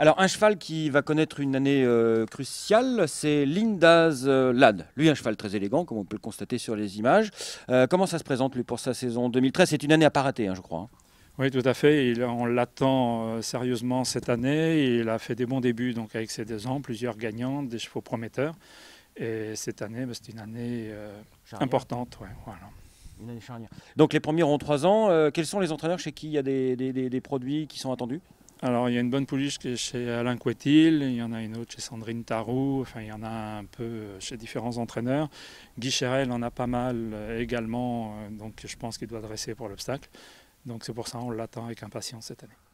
Alors, un cheval qui va connaître une année euh, cruciale, c'est Lindas euh, Lad. Lui, un cheval très élégant, comme on peut le constater sur les images. Euh, comment ça se présente, lui, pour sa saison 2013 C'est une année à pas rater, hein, je crois. Hein. Oui, tout à fait. Il, on l'attend sérieusement cette année. Il a fait des bons débuts, donc avec ses deux ans, plusieurs gagnants, des chevaux prometteurs. Et cette année, bah, c'est une année importante. Une année charnière. Donc les premiers auront trois ans. quels sont les entraîneurs chez qui il y a des produits qui sont attendus alors, il y a une bonne pouliche chez Alain Couetil, il y en a une autre chez Sandrine Tarou, enfin, il y en a un peu chez différents entraîneurs. Guy Chérel en a pas mal euh, également, euh, donc je pense qu'il doit dresser pour l'obstacle. Donc, c'est pour ça qu'on l'attend avec impatience cette année.